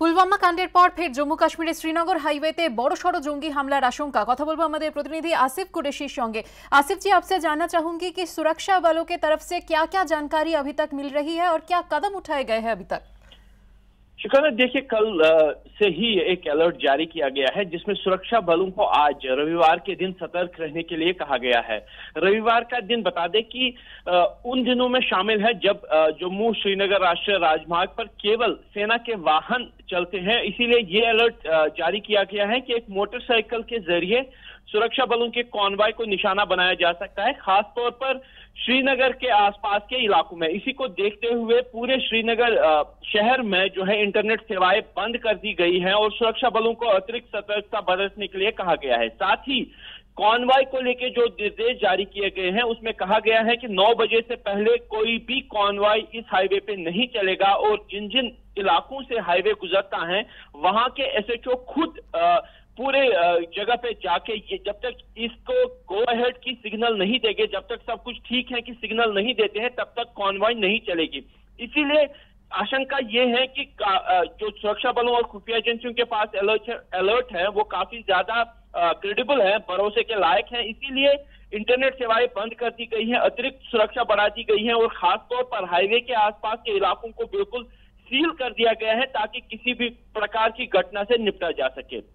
पुलवामा পুলওয়ামা जम्मू পর ফের জম্মু কাশ্মীরের শ্রীনগর হাইওয়েতে বড়সড় জঙ্গি হামলার আশঙ্কা कथा বলবো আমাদের प्रतिनिधि आसिफ कुरैशी সঙ্গে आसिफ जी आपसे जानना चाहूंगी कि सुरक्षा बलों के तरफ से क्या क्या जानकारी अभी तक मिल रही है और क्या कदम उठाए गए हैं अभी तक शुक्राना देखिए कल से ही एक अलर्ट जारी किया गया है जिसमें सुरक्षा बलों को आज रविवार के दिन सतर्क रहने के लिए कहा गया है रविवार का दिन बता दें कि उन दिनों में शामिल है जब जम्मू श्रीनगर राष्ट्रीय राजमार्ग पर केवल सेना के वाहन चलते हैं इसीलिए ये अलर्ट जारी किया गया है कि एक मोटरसाइकिल के जरिए सुरक्षा बलों के कॉन्वाय को निशाना बनाया जा सकता है खासतौर पर श्रीनगर के आसपास के इलाकों में इसी को देखते हुए पूरे श्रीनगर शहर में जो है इंटरनेट सेवाएं बंद कर दी गई हैं और सुरक्षा बलों को अतिरिक्त सतर्कता बरतने के लिए कहा गया है साथ ही कॉन्वाय को लेकर जो निर्देश जारी किए गए हैं उसमें कहा गया है कि 9 बजे से पहले कोई भी कॉन्वाय इस हाईवे पे नहीं चलेगा और जिन जिन इलाकों से हाईवे गुजरता है वहां के एसएचओ खुद आ, पूरे जगह पे जाके ये जब तक इसको गो अहेड की सिग्नल नहीं देंगे जब तक सब कुछ ठीक है कि सिग्नल नहीं देते हैं तब तक कॉन्वॉय नहीं चलेगी इसीलिए आशंका ये है कि जो सुरक्षा बलों और खुफिया एजेंसियों के पास अलर्ट है, वो काफी ज्यादा क्रेडिबल है भरोसे के लायक है इसीलिए इंटरनेट सेवाएं बंद कर दी गई हैं अतिरिक्त सुरक्षा बढ़ा दी गई है और खासतौर पर हाईवे के आसपास के इलाकों को बिल्कुल सील कर दिया गया है ताकि किसी भी प्रकार की घटना से निपटा जा सके